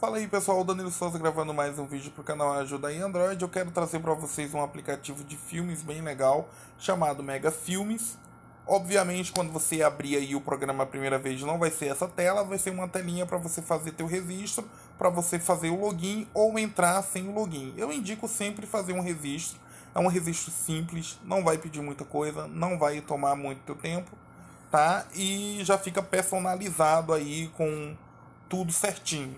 Fala aí pessoal, Danilo Souza gravando mais um vídeo para o canal Ajuda em Android. Eu quero trazer para vocês um aplicativo de filmes bem legal chamado Mega Filmes. Obviamente, quando você abrir aí o programa a primeira vez, não vai ser essa tela, vai ser uma telinha para você fazer teu registro, para você fazer o login ou entrar sem o login. Eu indico sempre fazer um registro. É um registro simples, não vai pedir muita coisa, não vai tomar muito teu tempo, tá? E já fica personalizado aí com tudo certinho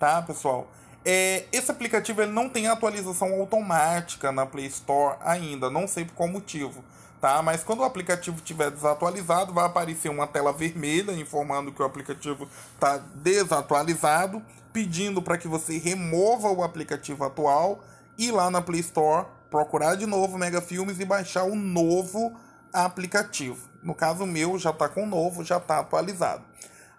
tá, pessoal? É, esse aplicativo ele não tem atualização automática na Play Store ainda, não sei por qual motivo, tá? Mas quando o aplicativo estiver desatualizado, vai aparecer uma tela vermelha informando que o aplicativo está desatualizado, pedindo para que você remova o aplicativo atual e lá na Play Store procurar de novo Mega Filmes e baixar o novo aplicativo. No caso meu, já está com o novo, já está atualizado.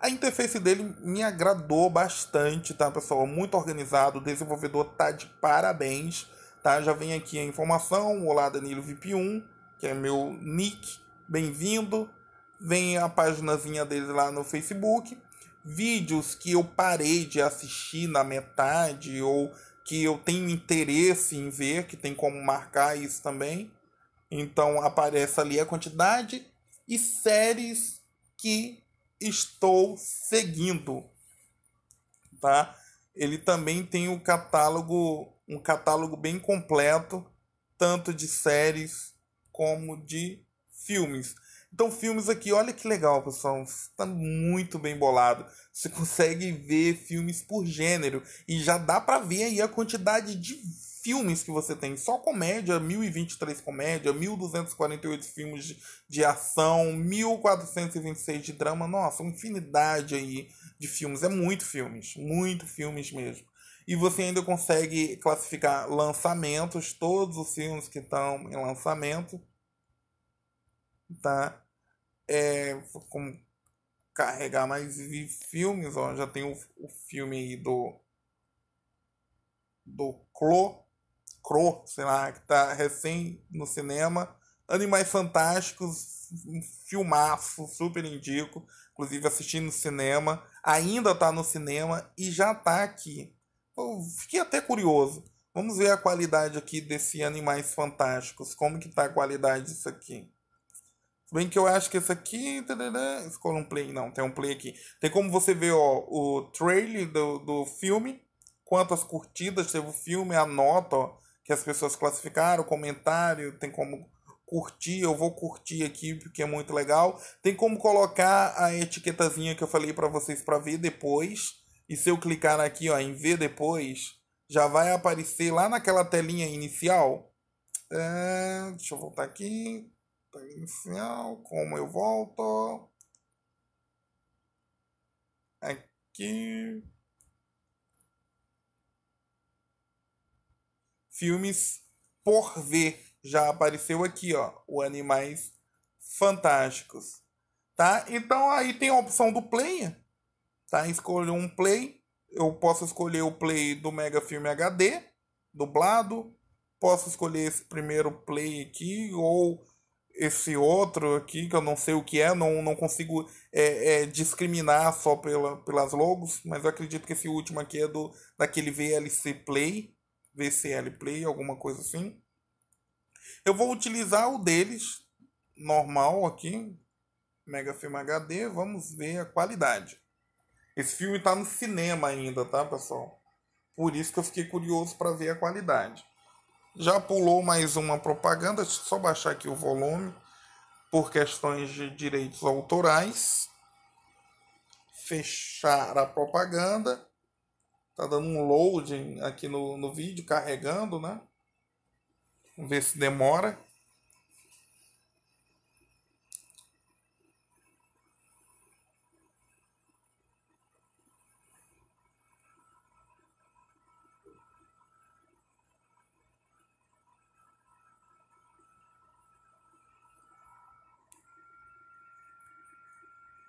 A interface dele me agradou bastante, tá, pessoal? Muito organizado, o desenvolvedor tá de parabéns, tá? Já vem aqui a informação, olá Danilo VIP1, que é meu nick, bem-vindo. Vem a paginazinha dele lá no Facebook. Vídeos que eu parei de assistir na metade ou que eu tenho interesse em ver, que tem como marcar isso também. Então aparece ali a quantidade e séries que estou seguindo, tá? Ele também tem um catálogo, um catálogo bem completo, tanto de séries como de filmes. Então, filmes aqui, olha que legal, pessoal. Está muito bem bolado. Você consegue ver filmes por gênero. E já dá para ver aí a quantidade de filmes que você tem, só comédia, 1023 comédia, 1248 filmes de, de ação, 1426 de drama, nossa, uma infinidade aí de filmes, é muito filmes, muito filmes mesmo. E você ainda consegue classificar lançamentos, todos os filmes que estão em lançamento, tá? É, como carregar mais filmes, ó, já tem o, o filme aí do do Clo, Crow, sei lá, que tá recém no cinema. Animais Fantásticos, um filmaço, super indico. Inclusive assistindo no cinema. Ainda tá no cinema e já tá aqui. Eu fiquei até curioso. Vamos ver a qualidade aqui desse Animais Fantásticos. Como que tá a qualidade disso aqui? Se bem que eu acho que esse aqui... Escolha é um play. Não, tem um play aqui. Tem como você ver ó, o trailer do, do filme. Quantas curtidas teve o filme, a nota, ó que as pessoas classificaram, comentário, tem como curtir, eu vou curtir aqui porque é muito legal. Tem como colocar a etiquetazinha que eu falei para vocês para ver depois. E se eu clicar aqui ó, em ver depois, já vai aparecer lá naquela telinha inicial. É, deixa eu voltar aqui. Telinha inicial, como eu volto. Aqui. filmes por ver. Já apareceu aqui, ó, o Animais Fantásticos. Tá? Então aí tem a opção do play tá? Escolho um play, eu posso escolher o play do Mega Filme HD, dublado, posso escolher esse primeiro play aqui ou esse outro aqui que eu não sei o que é, não, não consigo é, é, discriminar só pela, pelas logos, mas eu acredito que esse último aqui é do daquele VLC Play, VCL Play, alguma coisa assim. Eu vou utilizar o deles, normal aqui, Mega Film HD, vamos ver a qualidade. Esse filme está no cinema ainda, tá, pessoal? Por isso que eu fiquei curioso para ver a qualidade. Já pulou mais uma propaganda, deixa eu só baixar aqui o volume por questões de direitos autorais. Fechar a propaganda. Tá dando um loading aqui no, no vídeo, carregando, né? Vamos ver se demora.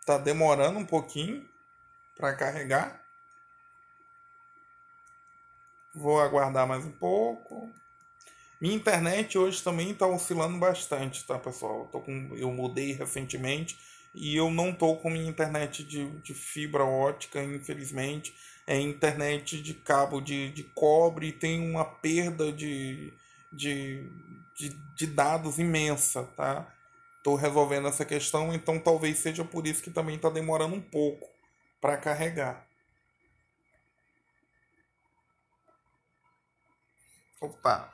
Tá demorando um pouquinho para carregar. Vou aguardar mais um pouco. Minha internet hoje também está oscilando bastante, tá, pessoal? Eu, com... eu mudei recentemente e eu não tô com minha internet de, de fibra ótica, infelizmente. É internet de cabo de, de cobre e tem uma perda de, de, de, de dados imensa, tá? Estou resolvendo essa questão, então talvez seja por isso que também está demorando um pouco para carregar. Opa!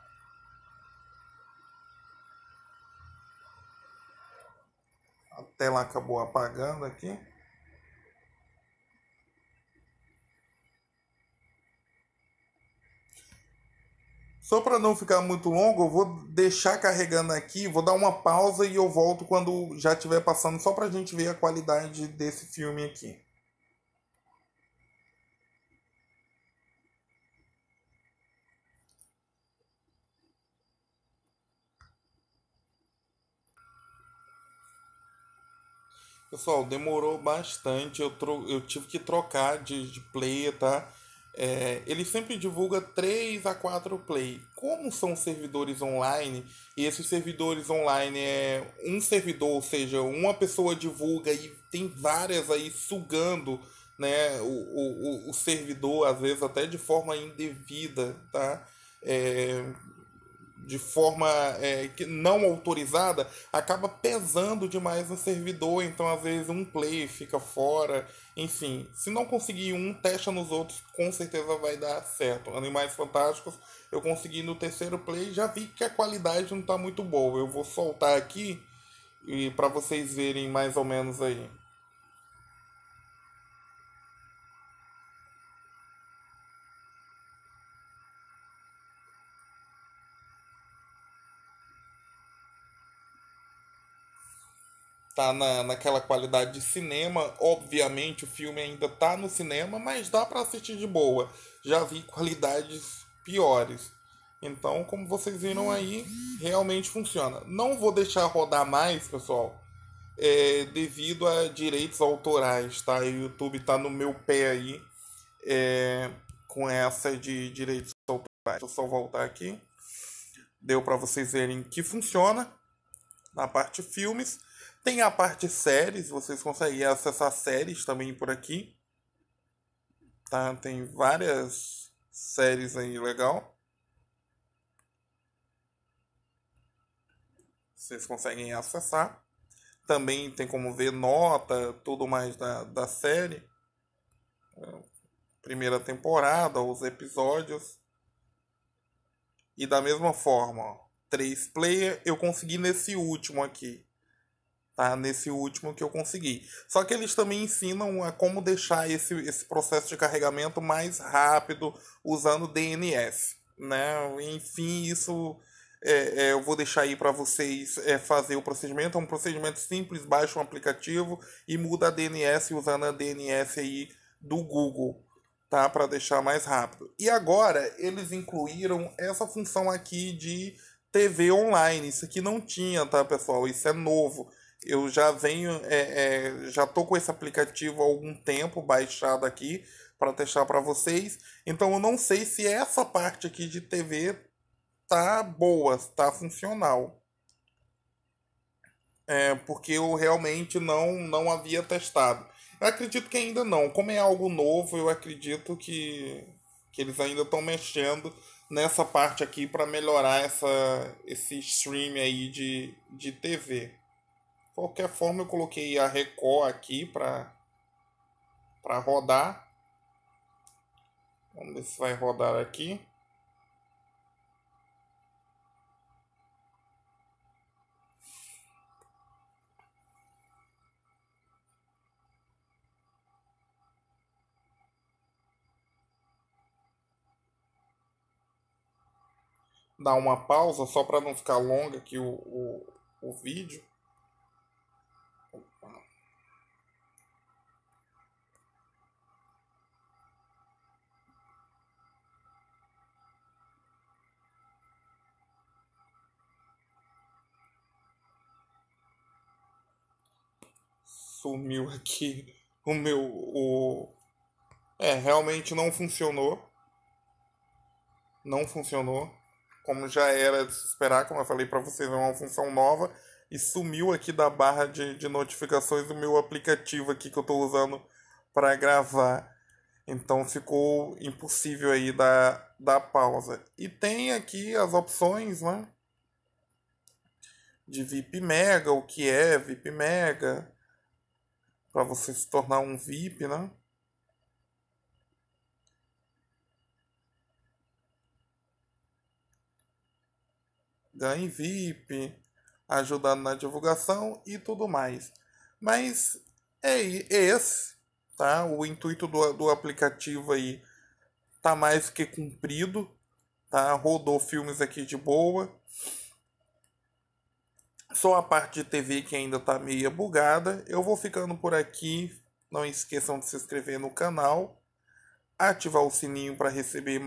A tela acabou apagando aqui. Só para não ficar muito longo, eu vou deixar carregando aqui, vou dar uma pausa e eu volto quando já estiver passando, só para a gente ver a qualidade desse filme aqui. Pessoal, demorou bastante. Eu, tro... eu tive que trocar de, de player, tá? É, ele sempre divulga 3 a 4 play. Como são servidores online, e esses servidores online é um servidor, ou seja, uma pessoa divulga e tem várias aí sugando né, o, o, o servidor, às vezes até de forma indevida, tá? É, de forma é, não autorizada acaba pesando demais no servidor, então às vezes um play fica fora, enfim, se não conseguir um, testa nos outros, com certeza vai dar certo. Animais Fantásticos, eu consegui no terceiro play, já vi que a qualidade não está muito boa, eu vou soltar aqui e para vocês verem mais ou menos aí. tá na, naquela qualidade de cinema. Obviamente o filme ainda tá no cinema, mas dá para assistir de boa. Já vi qualidades piores. Então, como vocês viram aí, realmente funciona. Não vou deixar rodar mais, pessoal, é, devido a direitos autorais, tá? O YouTube tá no meu pé aí é, com essa de direitos autorais. Deixa eu só voltar aqui. Deu para vocês verem que funciona na parte filmes. Tem a parte séries, vocês conseguem acessar séries também por aqui. Tá? Tem várias séries aí legal. Vocês conseguem acessar. Também tem como ver nota, tudo mais da, da série. Primeira temporada, os episódios. E da mesma forma, ó, player eu consegui nesse último aqui tá? Nesse último que eu consegui. Só que eles também ensinam a como deixar esse, esse processo de carregamento mais rápido usando DNS, né? Enfim, isso é, é, eu vou deixar aí para vocês é, fazer o procedimento. É um procedimento simples, baixa um aplicativo e muda a DNS usando a DNS aí do Google, tá? Para deixar mais rápido. E agora eles incluíram essa função aqui de TV online. Isso aqui não tinha, tá, pessoal? Isso é novo. Eu já venho, é, é, já tô com esse aplicativo há algum tempo baixado aqui para testar para vocês. Então eu não sei se essa parte aqui de TV tá boa, tá funcional. É, porque eu realmente não, não havia testado. Eu acredito que ainda não. Como é algo novo, eu acredito que, que eles ainda estão mexendo nessa parte aqui para melhorar essa, esse stream aí de, de TV qualquer forma eu coloquei a Record aqui para para rodar. Vamos ver se vai rodar aqui. Dar uma pausa só para não ficar longa aqui o, o, o vídeo. sumiu aqui o meu. O... É, realmente não funcionou. Não funcionou. Como já era de se esperar, como eu falei para vocês, é uma função nova. E sumiu aqui da barra de, de notificações o meu aplicativo aqui que eu estou usando para gravar. Então ficou impossível aí da, da pausa. E tem aqui as opções, né? De VIP Mega, o que é VIP Mega, para você se tornar um VIP, né? Ganhe VIP, ajudando na divulgação e tudo mais. Mas é esse, tá? O intuito do, do aplicativo aí tá mais que cumprido, tá? Rodou filmes aqui de boa. Só a parte de TV que ainda está meio bugada. Eu vou ficando por aqui. Não esqueçam de se inscrever no canal, ativar o sininho para receber